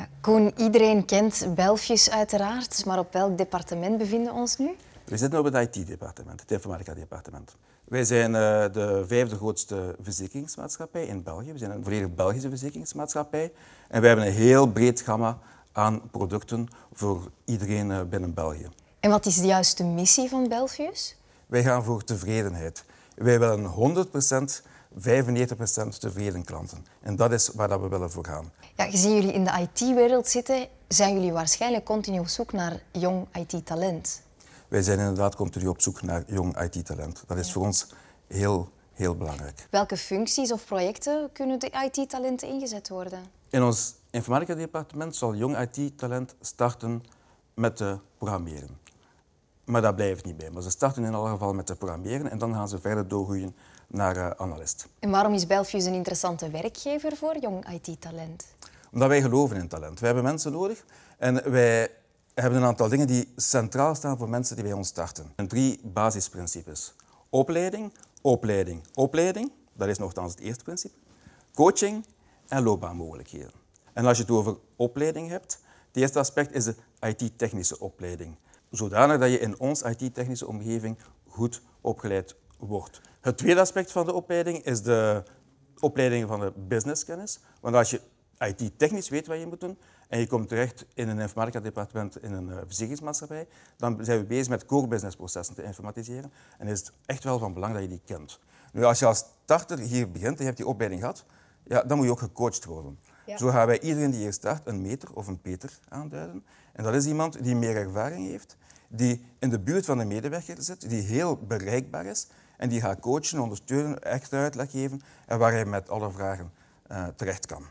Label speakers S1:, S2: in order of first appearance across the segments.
S1: Ja, Koen, iedereen kent Belfius uiteraard, maar op welk departement bevinden we ons nu?
S2: We zitten op het IT-departement, het informatica-departement. Wij zijn eh, de vijfde grootste verzekeringsmaatschappij in België. We zijn een volledig Belgische verzekeringsmaatschappij. En wij hebben een heel breed gamma aan producten voor iedereen eh, binnen België.
S1: En wat is de juiste missie van Belfius?
S2: Wij gaan voor tevredenheid. Wij willen 100% 95% tevreden klanten. En dat is waar dat we willen voor gaan.
S1: Ja, gezien jullie in de IT-wereld zitten, zijn jullie waarschijnlijk continu op zoek naar jong IT-talent.
S2: Wij zijn inderdaad continu op zoek naar jong IT-talent. Dat is voor ons heel, heel belangrijk.
S1: Welke functies of projecten kunnen de IT-talenten ingezet worden?
S2: In ons informatica-departement zal jong IT-talent starten met programmeren. Maar daar blijft niet bij. Maar ze starten in elk geval met te programmeren en dan gaan ze verder doorgroeien naar uh, analist.
S1: En waarom is Belfius een interessante werkgever voor jong IT-talent?
S2: Omdat wij geloven in talent. Wij hebben mensen nodig en wij hebben een aantal dingen die centraal staan voor mensen die bij ons starten. En drie basisprincipes. Opleiding, opleiding, opleiding. Dat is nogthans het eerste principe. Coaching en loopbaanmogelijkheden. En als je het over opleiding hebt, het eerste aspect is de IT-technische opleiding zodanig dat je in ons IT-technische omgeving goed opgeleid wordt. Het tweede aspect van de opleiding is de opleiding van de businesskennis. Want als je IT-technisch weet wat je moet doen en je komt terecht in een informatica-departement in een eh, verzekeringsmaatschappij, dan zijn we bezig met core businessprocessen te informatiseren en is het echt wel van belang dat je die kent. Nu, als je als starter hier begint en je hebt die opleiding gehad, ja, dan moet je ook gecoacht worden. Zo gaan wij iedereen die hier start een meter of een peter aanduiden. En dat is iemand die meer ervaring heeft, die in de buurt van de medewerker zit, die heel bereikbaar is en die gaat coachen, ondersteunen, echt uitleg geven en waar hij met alle vragen eh, terecht kan.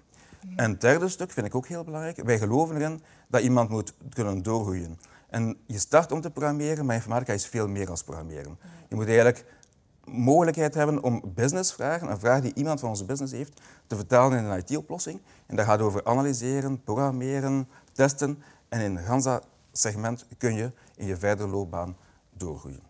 S2: En het derde stuk vind ik ook heel belangrijk. Wij geloven erin dat iemand moet kunnen doorgroeien. En je start om te programmeren, maar informatica is veel meer dan programmeren. Je moet eigenlijk mogelijkheid hebben om businessvragen, een vraag die iemand van onze business heeft, te vertalen in een IT-oplossing. En dat gaat over analyseren, programmeren, testen. En in een Ganza-segment
S1: kun je in je verdere loopbaan doorgroeien.